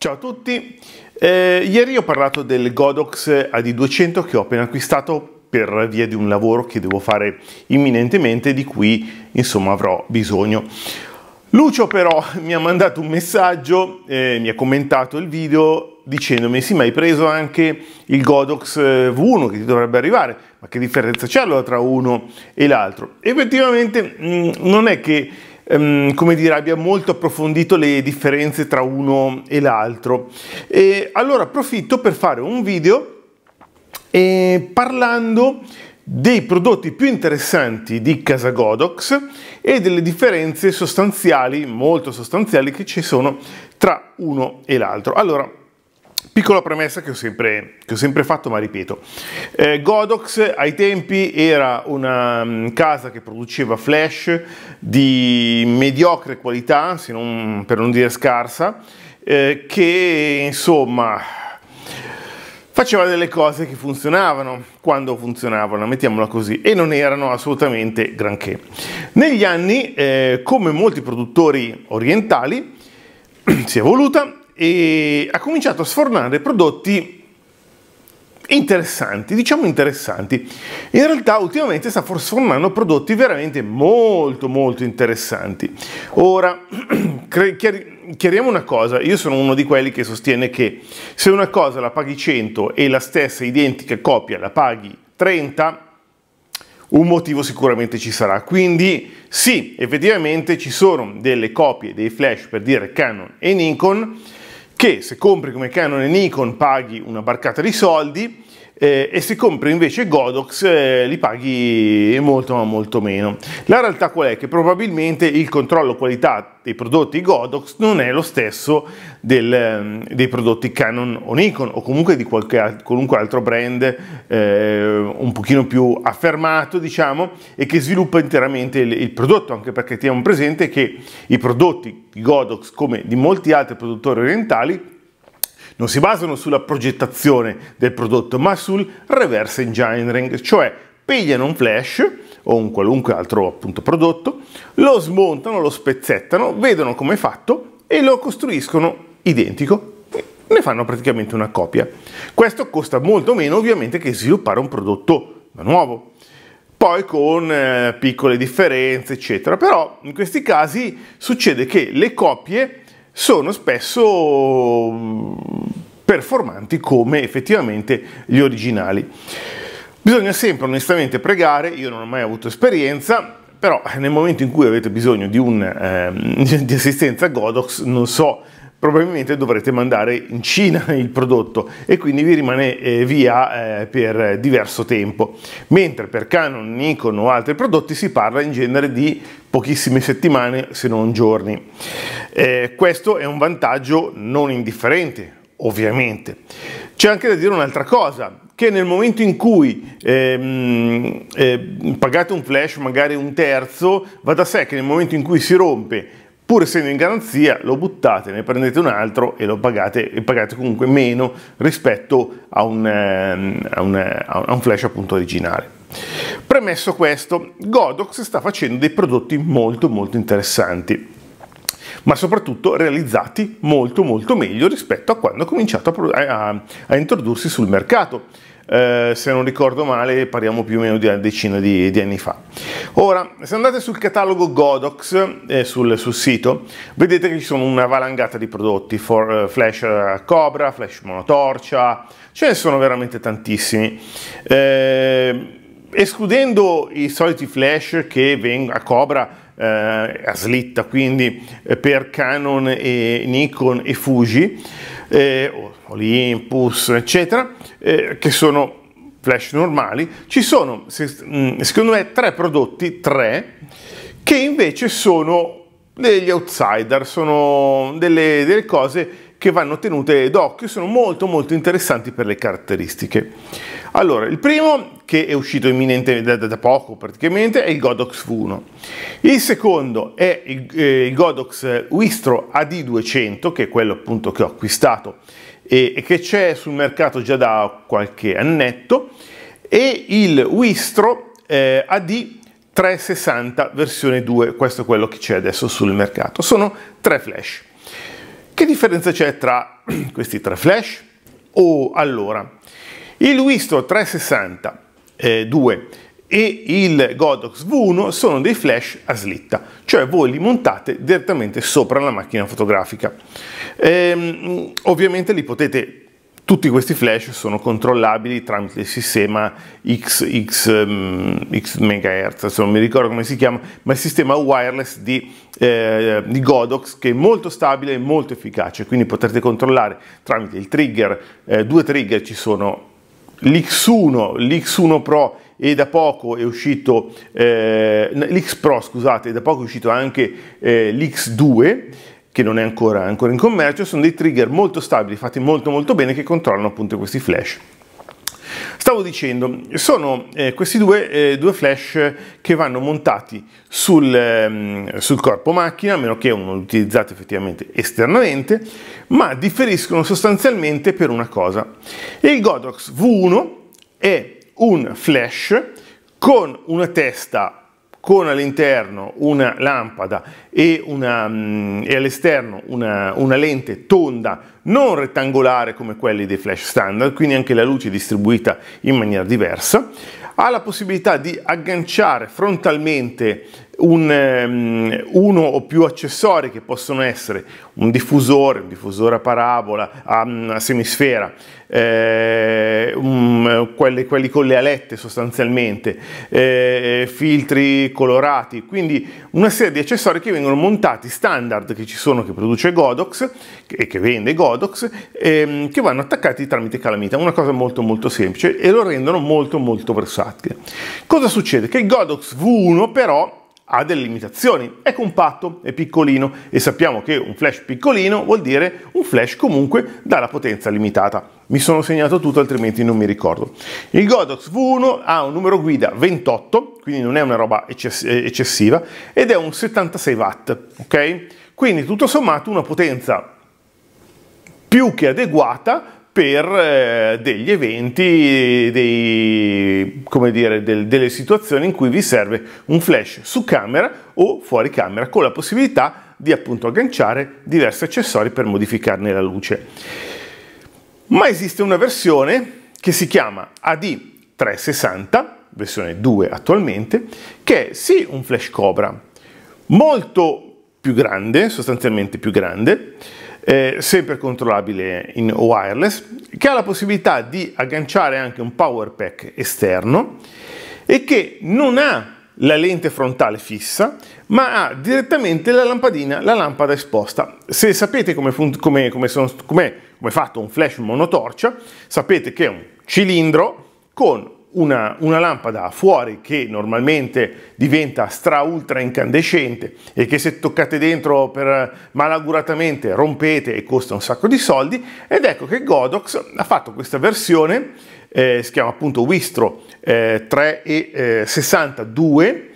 Ciao a tutti, eh, ieri ho parlato del Godox AD200 che ho appena acquistato per via di un lavoro che devo fare imminentemente di cui insomma avrò bisogno. Lucio però mi ha mandato un messaggio, eh, mi ha commentato il video dicendomi sì ma hai preso anche il Godox eh, V1 che ti dovrebbe arrivare, ma che differenza c'è allora tra uno e l'altro? Effettivamente mh, mm, non è che um, come dire, abbia molto approfondito le differenze tra uno e l'altro. E allora approfitto per fare un video eh, parlando dei prodotti più interessanti di Casa Godox e delle differenze sostanziali, molto sostanziali, che ci sono tra uno e l'altro. Allora, Piccola premessa che ho sempre, che ho sempre fatto, ma ripeto. Eh, Godox ai tempi era una mm, casa che produceva flash di mediocre qualità, non, per non dire scarsa, eh, che insomma faceva delle cose che funzionavano quando funzionavano, mettiamola così, e non erano assolutamente granché. Negli anni, eh, come molti produttori orientali, si è evoluta e ha cominciato a sfornare prodotti interessanti, diciamo interessanti. In realtà ultimamente sta sfornando prodotti veramente molto molto interessanti. Ora, chiariamo una cosa, io sono uno di quelli che sostiene che se una cosa la paghi 100 e la stessa identica copia la paghi 30, un motivo sicuramente ci sarà. Quindi sì, effettivamente ci sono delle copie dei flash per dire Canon e Nikon che se compri come Canon e Nikon paghi una barcata di soldi, eh, e se compri invece Godox eh, li paghi molto ma molto meno. La realtà qual è? Che probabilmente il controllo qualità dei prodotti Godox non è lo stesso del, ehm, dei prodotti Canon o Nikon o comunque di qualche, qualunque altro brand eh, un pochino più affermato diciamo e che sviluppa interamente il, il prodotto anche perché teniamo presente che i prodotti Godox come di molti altri produttori orientali non si basano sulla progettazione del prodotto, ma sul reverse engineering, cioè pigliano un flash o un qualunque altro appunto prodotto, lo smontano, lo spezzettano, vedono come è fatto e lo costruiscono identico ne fanno praticamente una copia. Questo costa molto meno ovviamente che sviluppare un prodotto nuovo, poi con eh, piccole differenze eccetera, però in questi casi succede che le copie sono spesso performanti come effettivamente gli originali. Bisogna sempre onestamente pregare, io non ho mai avuto esperienza, però nel momento in cui avete bisogno di, un, eh, di assistenza Godox, non so, probabilmente dovrete mandare in Cina il prodotto e quindi vi rimane eh, via eh, per diverso tempo. Mentre per Canon, Nikon o altri prodotti si parla in genere di pochissime settimane se non giorni. Eh, questo è un vantaggio non indifferente ovviamente. C'è anche da dire un'altra cosa, che nel momento in cui ehm, eh, pagate un flash, magari un terzo, va da sé che nel momento in cui si rompe, pur essendo in garanzia, lo buttate, ne prendete un altro e lo pagate, e pagate comunque meno rispetto a un, ehm, a un, a un flash appunto originale. Premesso questo, Godox sta facendo dei prodotti molto molto interessanti ma soprattutto realizzati molto molto meglio rispetto a quando ha cominciato a, a, a introdursi sul mercato. Eh, se non ricordo male parliamo più o meno di una decina di, di anni fa. Ora, se andate sul catalogo Godox eh, sul, sul, sito, vedete che ci sono una valangata di prodotti, for, uh, flash Cobra, flash monotorcia, ce ne sono veramente tantissimi. Eh, escludendo i soliti flash che a Cobra eh, a slitta quindi eh, per Canon e Nikon e Fuji, eh, Olympus eccetera, eh, che sono flash normali, ci sono mm, secondo me tre prodotti, tre, che invece sono degli outsider, sono delle, delle cose che vanno tenute d'occhio sono molto molto interessanti per le caratteristiche. Allora, il primo che è uscito imminente da, da poco praticamente è il Godox V1. Il secondo è il, eh, il Godox Wistro AD200 che è quello appunto che ho acquistato e, e che c'è sul mercato già da qualche annetto e il Wistro eh, AD 360 versione 2, questo è quello che c'è adesso sul mercato. Sono tre flash. Che differenza c'è tra questi tre flash? Oh, allora, il Wisto 360 eh, 2 e il Godox V1 sono dei flash a slitta, cioè voi li montate direttamente sopra la macchina fotografica. Ehm, ovviamente li potete tutti questi flash sono controllabili tramite il sistema XX, X MHz, mm, non mi ricordo come si chiama, ma il sistema wireless di, eh, di Godox che è molto stabile e molto efficace, quindi potrete controllare tramite il trigger, eh, due trigger ci sono l'X1, l'X1 Pro e da poco è uscito eh, l'X Pro, scusate, da poco è uscito anche eh, l'X2 che non è ancora, ancora in commercio, sono dei trigger molto stabili, fatti molto molto bene, che controllano appunto questi flash. Stavo dicendo, sono eh, questi due, eh, due, flash che vanno montati sul, ehm, sul, corpo macchina, a meno che uno lo utilizzate effettivamente esternamente, ma differiscono sostanzialmente per una cosa. Il Godox V1 è un flash con una testa con all'interno una lampada e, mm, e all'esterno una, una, lente tonda non rettangolare come quelli dei flash standard, quindi anche la luce è distribuita in maniera diversa, ha la possibilità di agganciare frontalmente un, ehm, uno o più accessori che possono essere un diffusore, un diffusore a parabola, a, a semisfera, eh, um, quelli, quelli, con le alette sostanzialmente, eh, filtri colorati, quindi una serie di accessori che vengono montati standard che ci sono, che produce Godox e che vende Godox, ehm, che vanno attaccati tramite calamita, una cosa molto molto semplice e lo rendono molto molto versatile. Cosa succede? Che il Godox V1 però ha delle limitazioni, è compatto, è piccolino e sappiamo che un flash piccolino vuol dire un flash comunque dalla potenza limitata. Mi sono segnato tutto altrimenti non mi ricordo. Il Godox V1 ha un numero guida 28, quindi non è una roba eccess eh, eccessiva, ed è un 76 watt, ok? Quindi tutto sommato una potenza più che adeguata per eh, degli eventi, dei, dire, del, delle situazioni in cui vi serve un flash su camera o fuori camera con la possibilità di appunto agganciare diversi accessori per modificarne la luce. Ma esiste una versione che si chiama AD360, versione 2 attualmente, che è sì un flash Cobra, molto più grande, sostanzialmente più grande, eh, sempre controllabile in wireless, che ha la possibilità di agganciare anche un power pack esterno e che non ha la lente frontale fissa, ma ha direttamente la lampadina, la lampada esposta. Se sapete come, come, come, sono, come è fatto un flash monotorcia, sapete che è un cilindro con una, una, lampada fuori che normalmente diventa stra ultra incandescente e che se toccate dentro per eh, malauguratamente rompete e costa un sacco di soldi ed ecco che Godox ha fatto questa versione eh, si chiama appunto Wistro eh, 362 eh,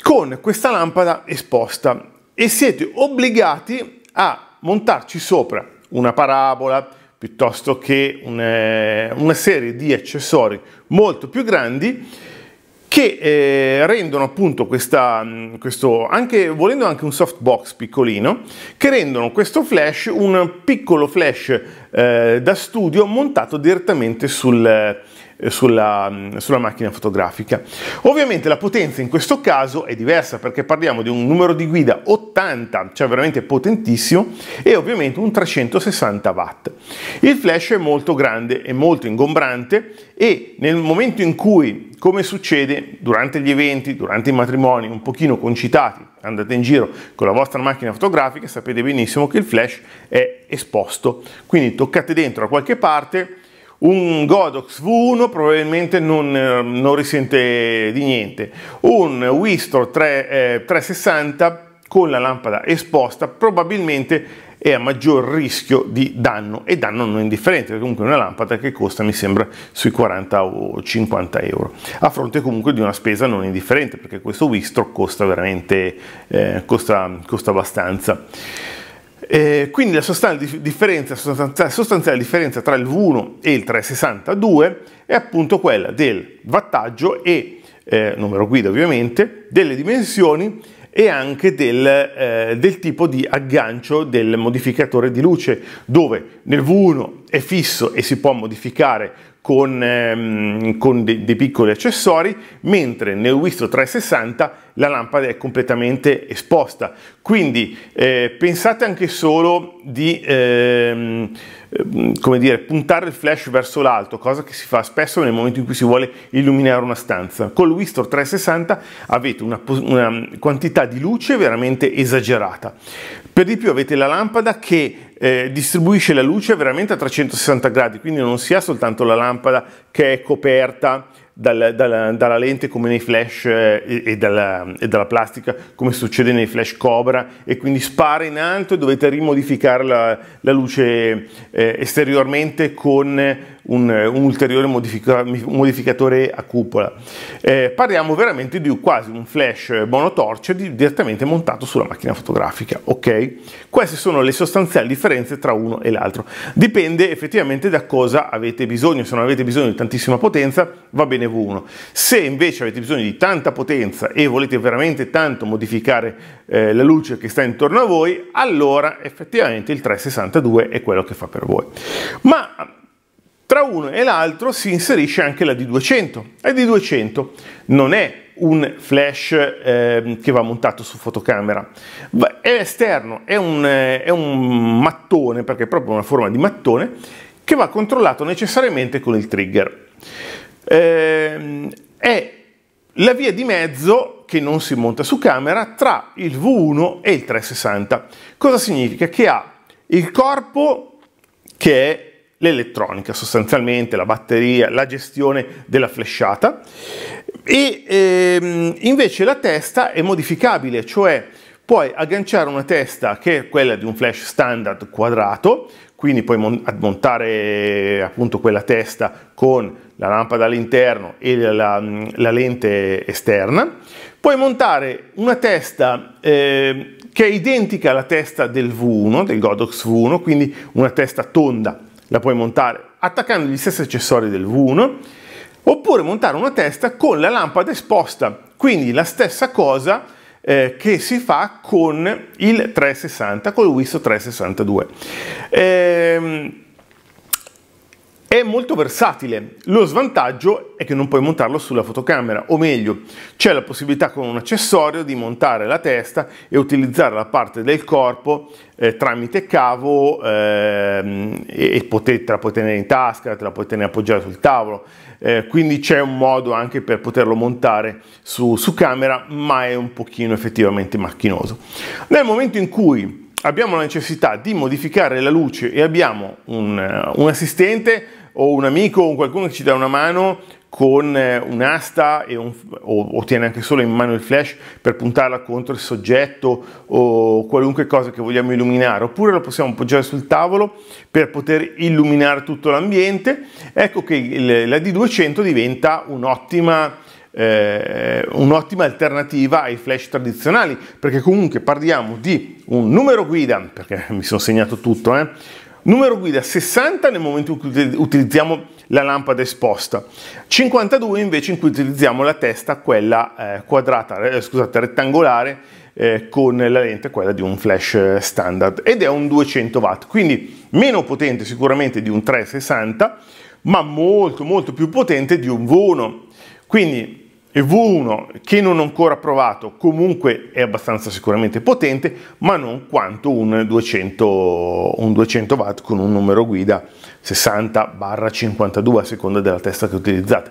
con questa lampada esposta e siete obbligati a montarci sopra una parabola piuttosto che una, eh, una serie di accessori molto più grandi che eh, rendono appunto questa, mm, questo, anche, volendo anche un softbox piccolino, che rendono questo flash un piccolo flash eh, da studio montato direttamente sul, eh, sulla, mm, sulla macchina fotografica. Ovviamente la potenza in questo caso è diversa perché parliamo di un numero di guida 80, cioè veramente potentissimo, e ovviamente un 360 watt. Il flash è molto grande e molto ingombrante e nel momento in cui, come succede durante gli eventi, durante i matrimoni, un pochino concitati, andate in giro con la vostra macchina fotografica, sapete benissimo che il flash è esposto, quindi toccate dentro da qualche parte, un Godox V1 probabilmente non, ehm, non risente di niente, un Wistro 3, eh, 360 con la lampada esposta probabilmente è a maggior rischio di danno e danno non indifferente, comunque una lampada che costa mi sembra sui 40 o 50 euro, a fronte comunque di una spesa non indifferente perché questo Wistro costa veramente eh, costa, costa abbastanza. Eh, quindi la sostanziale differenza, sostanziale, sostanziale differenza tra il V1 e il 362 è appunto quella del wattaggio e, eh, numero guida ovviamente, delle dimensioni e anche del, eh, del, tipo di aggancio del modificatore di luce, dove nel V1 è fisso e si può modificare con, ehm, con de dei piccoli accessori, mentre nel Wistro 360 la lampada è completamente esposta. Quindi eh, pensate anche solo di ehm, ehm, come dire, puntare il flash verso l'alto, cosa che si fa spesso nel momento in cui si vuole illuminare una stanza. Con il Wistor 360 avete una, una quantità di luce veramente esagerata. Per di più avete la lampada che eh, distribuisce la luce veramente a 360 gradi, quindi non si ha soltanto la lampada che è coperta dal, dal, dalla lente come nei flash eh, e, dalla, e, dalla, plastica come succede nei flash Cobra e quindi spara in alto e dovete rimodificare la, la luce eh, esteriormente con un, eh, un ulteriore modifica, modificatore a cupola. Eh, parliamo veramente di quasi un flash monotorce direttamente montato sulla macchina fotografica. ok? Queste sono le sostanziali differenze tra uno e l'altro. Dipende effettivamente da cosa avete bisogno. Se non avete bisogno di tantissima potenza, va bene V1. Se invece avete bisogno di tanta potenza e volete veramente tanto modificare eh, la luce che sta intorno a voi, allora effettivamente il 362 è quello che fa per voi. Ma tra uno e l'altro si inserisce anche la D200. La D200 non è un flash eh, che va montato su fotocamera, è esterno, è un, è un mattone, perché è proprio una forma di mattone, che va controllato necessariamente con il trigger. Eh, è la via di mezzo che non si monta su camera tra il V1 e il 360. Cosa significa? Che ha il corpo che è l'elettronica sostanzialmente, la batteria, la gestione della flesciata e ehm, invece la testa è modificabile, cioè puoi agganciare una testa che è quella di un flash standard quadrato, quindi puoi montare appunto quella testa con la lampada all'interno e la, la, lente esterna, puoi montare una testa eh, che è identica alla testa del V1, del Godox V1, quindi una testa tonda la puoi montare attaccando gli stessi accessori del V1 oppure montare una testa con la lampada esposta, quindi la stessa cosa eh, che si fa con il 360, con il WISO 362. Ehm, è molto versatile, lo svantaggio è che non puoi montarlo sulla fotocamera, o meglio, c'è la possibilità con un accessorio di montare la testa e utilizzare la parte del corpo eh, tramite cavo eh, e poter, te la puoi tenere in tasca, te la puoi tenere appoggiata sul tavolo, eh, quindi c'è un modo anche per poterlo montare su, su camera, ma è un pochino effettivamente macchinoso. Nel momento in cui abbiamo la necessità di modificare la luce e abbiamo un, eh, un assistente, o un amico o qualcuno che ci dà una mano con eh, un'asta un, o, o, tiene anche solo in mano il flash per puntarla contro il soggetto o qualunque cosa che vogliamo illuminare oppure lo possiamo appoggiare sul tavolo per poter illuminare tutto l'ambiente ecco che il, la D200 diventa un'ottima eh, un'ottima alternativa ai flash tradizionali perché comunque parliamo di un numero guida perché mi sono segnato tutto eh, Numero guida 60 nel momento in cui utilizziamo la lampada esposta, 52 invece in cui utilizziamo la testa, quella eh, quadrata, eh, scusate, rettangolare eh, con la lente, quella di un flash standard ed è un 200 watt, quindi meno potente sicuramente di un 360, ma molto molto più potente di un V1. Quindi e V1 che non ho ancora provato comunque è abbastanza sicuramente potente ma non quanto un 200, un 200 watt con un numero guida 60 52 a seconda della testa che utilizzate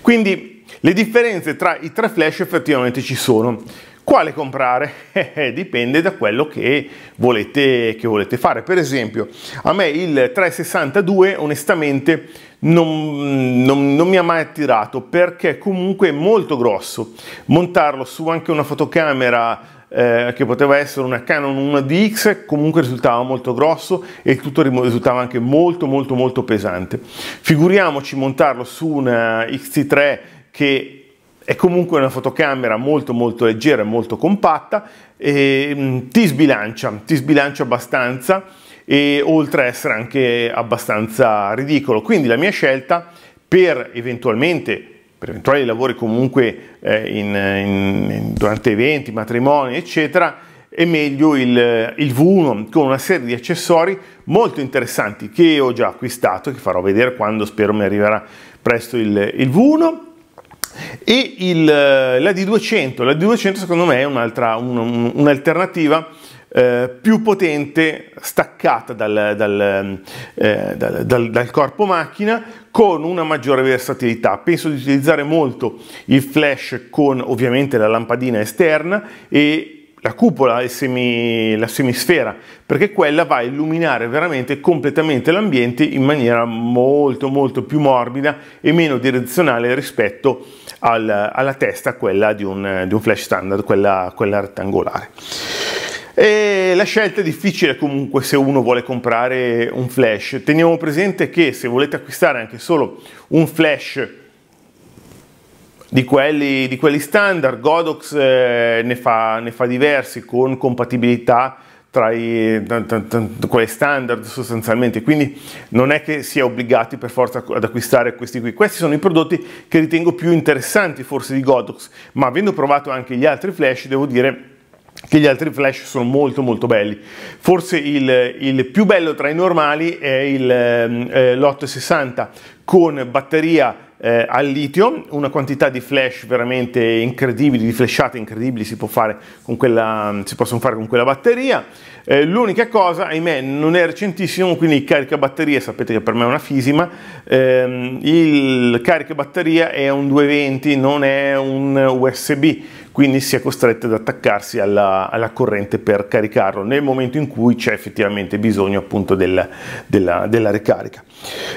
quindi le differenze tra i tre flash effettivamente ci sono quale comprare? Eh, dipende da quello che volete, che volete fare. Per esempio, a me il 362 onestamente non, non, non, mi ha mai attirato perché comunque è molto grosso. Montarlo su anche una fotocamera eh, che poteva essere una Canon 1DX comunque risultava molto grosso e tutto risultava anche molto molto molto pesante. Figuriamoci montarlo su una XT3 che è comunque una fotocamera molto molto leggera e molto compatta e mm, ti sbilancia, ti sbilancia abbastanza e oltre a essere anche abbastanza ridicolo. Quindi la mia scelta per eventualmente per eventuali lavori comunque eh, in, in, durante eventi, matrimoni, eccetera, è meglio il, il, V1 con una serie di accessori molto interessanti che ho già acquistato, che farò vedere quando spero mi arriverà presto il, il V1 e il, eh, la D200, la D200 secondo me è un'altra, un, un'alternativa eh, più potente, staccata dal, dal, eh, dal, dal, corpo macchina, con una maggiore versatilità. Penso di utilizzare molto il flash con ovviamente la lampadina esterna e la cupola, semi, la semisfera, perché quella va a illuminare veramente completamente l'ambiente in maniera molto molto più morbida e meno direzionale rispetto al, alla testa, quella di un, di un flash standard, quella, quella rettangolare. E la scelta è difficile comunque se uno vuole comprare un flash. Teniamo presente che se volete acquistare anche solo un flash di quelli, di quelli standard. Godox eh, ne, fa, ne, fa, diversi con compatibilità tra i, quelle standard sostanzialmente, quindi non è che si è obbligati per forza ad acquistare questi qui. Questi sono i prodotti che ritengo più interessanti forse di Godox, ma avendo provato anche gli altri flash devo dire che gli altri flash sono molto molto belli. Forse il, il più bello tra i normali è l'860 ehm, eh, con batteria eh, al litio, una quantità di flash veramente incredibili, di flashate incredibili si, fare quella, si possono fare con quella batteria. Eh, l'unica cosa, ahimè, non è recentissimo, quindi il caricabatteria, sapete che per me è una fisima, ehm, il caricabatteria è un 220, non è un USB quindi si è costretti ad attaccarsi alla, alla corrente per caricarlo nel momento in cui c'è effettivamente bisogno appunto del, della, della, ricarica.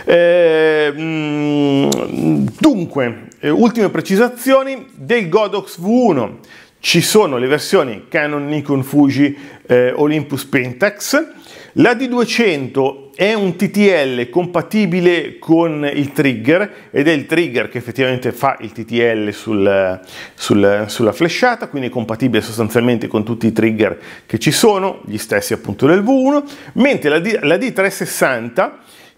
Ehm, eh, dunque, ultime precisazioni del Godox V1 ci sono le versioni Canon, Nikon, Fuji, eh, Olympus Pentax la D200 è un TTL compatibile con il trigger ed è il trigger che effettivamente fa il TTL sul, sul, sulla flashata, quindi è compatibile sostanzialmente con tutti i trigger che ci sono, gli stessi appunto del V1, mentre la, D, la D360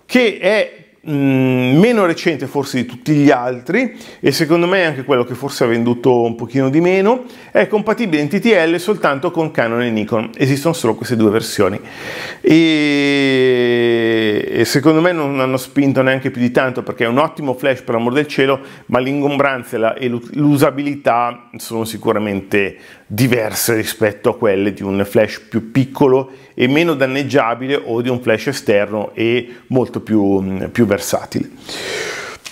che è mh, mm, meno recente forse di tutti gli altri e secondo me anche quello che forse ha venduto un pochino di meno, è compatibile in TTL soltanto con Canon e Nikon, esistono solo queste due versioni e, e secondo me non hanno spinto neanche più di tanto perché è un ottimo flash per l'amor del cielo, ma l'ingombranza e l'usabilità sono sicuramente diverse rispetto a quelle di un flash più piccolo e meno danneggiabile o di un flash esterno e molto più, mm, più veloce versatile.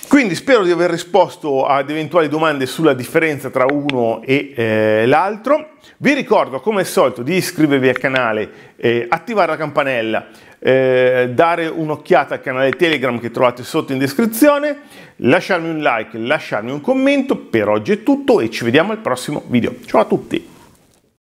Quindi spero di aver risposto ad eventuali domande sulla differenza tra uno e eh, l'altro. Vi ricordo come al solito di iscrivervi al canale, eh, attivare la campanella, eh, dare un'occhiata al canale Telegram che trovate sotto in descrizione, lasciarmi un like, lasciarmi un commento. Per oggi è tutto e ci vediamo al prossimo video. Ciao a tutti!